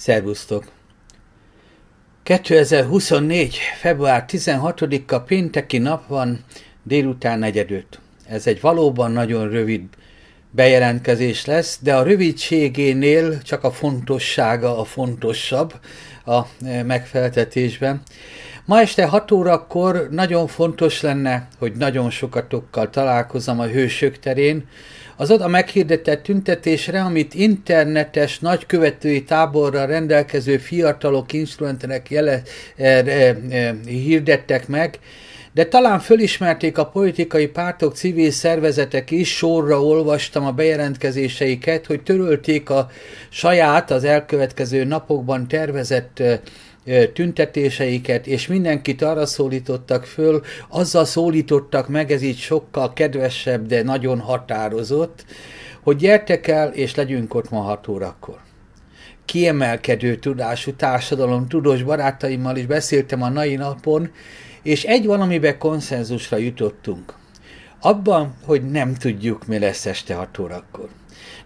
Szervusztok! 2024. február 16-a pénteki nap van, délután negyedőt. Ez egy valóban nagyon rövid bejelentkezés lesz, de a rövidségénél csak a fontossága a fontosabb a eh, megfeltetésben. Ma este 6 órakor nagyon fontos lenne, hogy nagyon sokatokkal találkozom a hősök terén, az oda meghirdetett tüntetésre, amit internetes nagykövetői táborra rendelkező fiatalok instrumentenek jele, eh, eh, eh, hirdettek meg, de talán fölismerték a politikai pártok, civil szervezetek is, sorra olvastam a bejelentkezéseiket, hogy törölték a saját, az elkövetkező napokban tervezett eh, tüntetéseiket, és mindenkit arra szólítottak föl, azzal szólítottak meg, ez így sokkal kedvesebb, de nagyon határozott, hogy gyertek el, és legyünk ott ma 6 órakor kiemelkedő tudású társadalom tudós barátaimmal is beszéltem a nai napon, és egy valamiben konszenzusra jutottunk. Abban, hogy nem tudjuk, mi lesz este 6 órakor.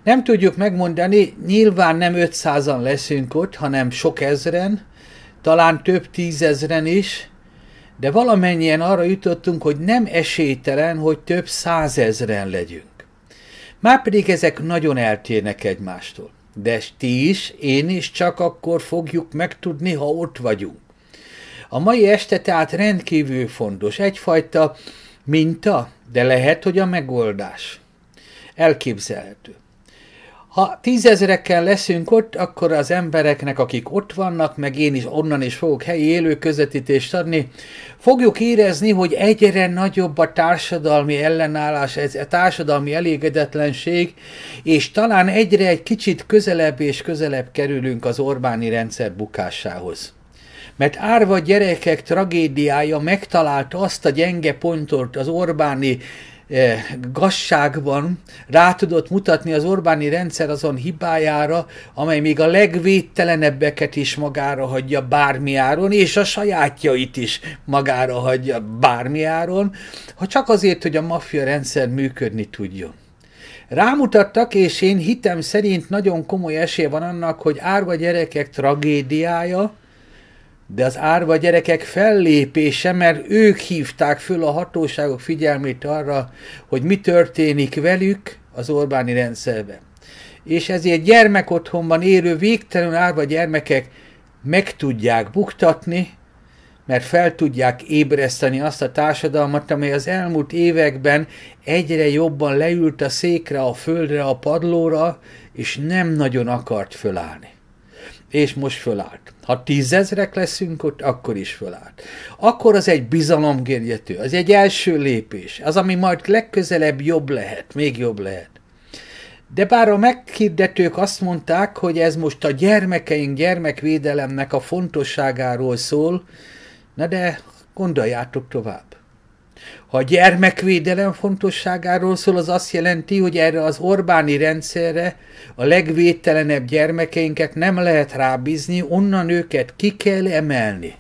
Nem tudjuk megmondani, nyilván nem 500-an leszünk ott, hanem sok ezren, talán több tízezren is, de valamennyien arra jutottunk, hogy nem esélytelen, hogy több százezren legyünk. Márpedig ezek nagyon eltérnek egymástól. De ti is, én is csak akkor fogjuk megtudni, ha ott vagyunk. A mai este tehát rendkívül fontos, egyfajta minta, de lehet, hogy a megoldás. Elképzelhető. Ha tízezerekkel leszünk ott, akkor az embereknek, akik ott vannak, meg én is onnan is fogok helyi élő közvetítést adni, fogjuk érezni, hogy egyre nagyobb a társadalmi ellenállás, ez a társadalmi elégedetlenség, és talán egyre egy kicsit közelebb és közelebb kerülünk az Orbáni rendszer bukásához mert árva gyerekek tragédiája megtalálta azt a gyenge pontot az Orbáni Eh, gasságban rá tudott mutatni az Orbáni rendszer azon hibájára, amely még a legvédtelenebbeket is magára hagyja bármi áron, és a sajátjait is magára hagyja bármi áron, ha csak azért, hogy a maffia rendszer működni tudjon. Rámutattak, és én hitem szerint nagyon komoly esély van annak, hogy árva gyerekek tragédiája, de az árva gyerekek fellépése, mert ők hívták föl a hatóságok figyelmét arra, hogy mi történik velük az Orbáni rendszerben. És ezért gyermekotthonban érő végtelenül árva gyermekek meg tudják buktatni, mert fel tudják ébreszteni azt a társadalmat, amely az elmúlt években egyre jobban leült a székre, a földre, a padlóra, és nem nagyon akart fölállni és most fölállt. Ha tízezrek leszünk ott, akkor is fölállt. Akkor az egy bizalomgérjető, az egy első lépés, az, ami majd legközelebb jobb lehet, még jobb lehet. De bár a meghirdetők azt mondták, hogy ez most a gyermekeink gyermekvédelemnek a fontosságáról szól, na de gondoljátok tovább. Ha a gyermekvédelem fontosságáról szól, az azt jelenti, hogy erre az Orbáni rendszerre a legvédtelenebb gyermekeinket nem lehet rábízni, onnan őket ki kell emelni.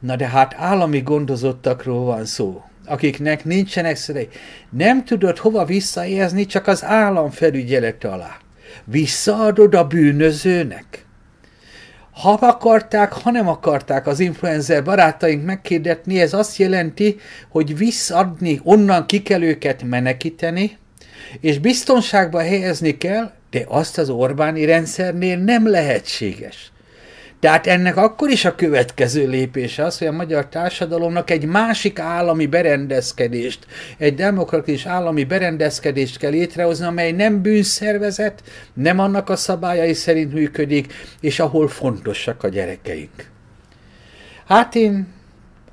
Na de hát állami gondozottakról van szó, akiknek nincsenek szülei. Nem tudod hova visszajelzni, csak az állam felügyelete alá. Visszaadod a bűnözőnek? ha akarták, ha nem akarták az influencer barátaink megkérdetni, ez azt jelenti, hogy visszadni, onnan ki kell őket menekíteni, és biztonságba helyezni kell, de azt az Orbáni rendszernél nem lehetséges. Tehát ennek akkor is a következő lépés az, hogy a magyar társadalomnak egy másik állami berendezkedést, egy demokratikus állami berendezkedést kell létrehozni, amely nem bűnszervezet, nem annak a szabályai szerint működik, és ahol fontosak a gyerekeink. Hát én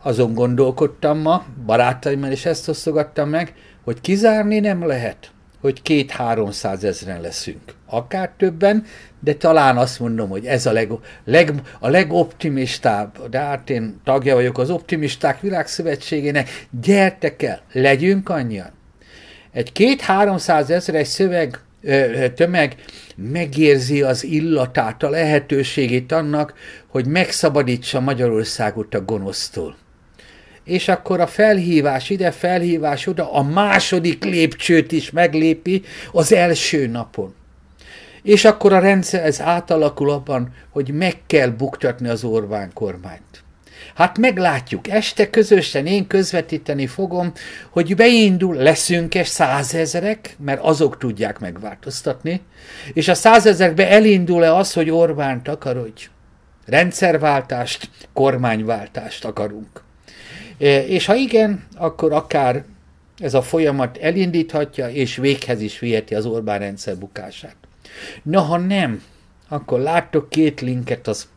azon gondolkodtam ma, barátaimmal is ezt osztogattam meg, hogy kizárni nem lehet – hogy két-háromszáz ezren leszünk. Akár többen, de talán azt mondom, hogy ez a, leg, leg, a legoptimistább, de hát én tagja vagyok az Optimisták Világszövetségének, gyertek el, legyünk annyian. Egy két-háromszáz ezres szöveg, ö, tömeg megérzi az illatát, a lehetőségét annak, hogy megszabadítsa Magyarországot a gonosztól és akkor a felhívás ide, felhívás oda, a második lépcsőt is meglépi az első napon. És akkor a rendszer ez átalakul abban, hogy meg kell buktatni az Orbán kormányt. Hát meglátjuk, este közösen én közvetíteni fogom, hogy beindul, leszünk-e százezerek, mert azok tudják megváltoztatni, és a százezerekbe elindul-e az, hogy Orbán takarodj. Rendszerváltást, kormányváltást akarunk. E, és ha igen, akkor akár ez a folyamat elindíthatja, és véghez is viheti az Orbán rendszer bukását. Na, ha nem, akkor láttok két linket az,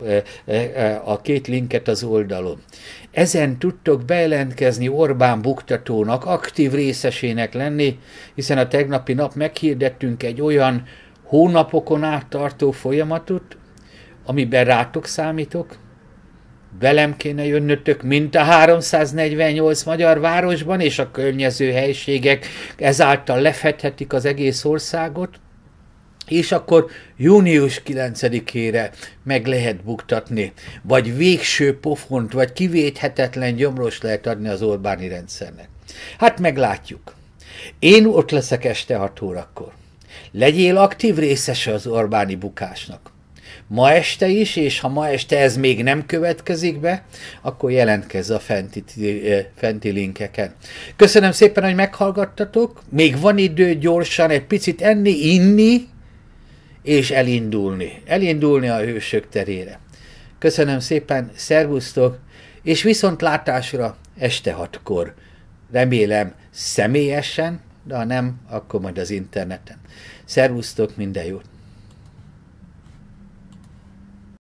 e, e, a két linket az oldalon. Ezen tudtok bejelentkezni Orbán buktatónak, aktív részesének lenni, hiszen a tegnapi nap meghirdettünk egy olyan hónapokon át tartó folyamatot, amiben rátok számítok, Velem kéne jönnötök, mint a 348 magyar városban és a környező helységek ezáltal lefedhetik az egész országot, és akkor június 9-ére meg lehet buktatni, vagy végső pofont, vagy kivéthetetlen gyomros lehet adni az Orbáni rendszernek. Hát meglátjuk. Én ott leszek este 6 órakor. Legyél aktív részese az Orbáni bukásnak ma este is, és ha ma este ez még nem következik be, akkor jelentkezz a fenti, eh, fenti linkeken. Köszönöm szépen, hogy meghallgattatok. Még van idő gyorsan egy picit enni, inni, és elindulni. Elindulni a hősök terére. Köszönöm szépen, szervusztok, és viszont látásra este hatkor. Remélem személyesen, de ha nem, akkor majd az interneten. Szervusztok, minden jót!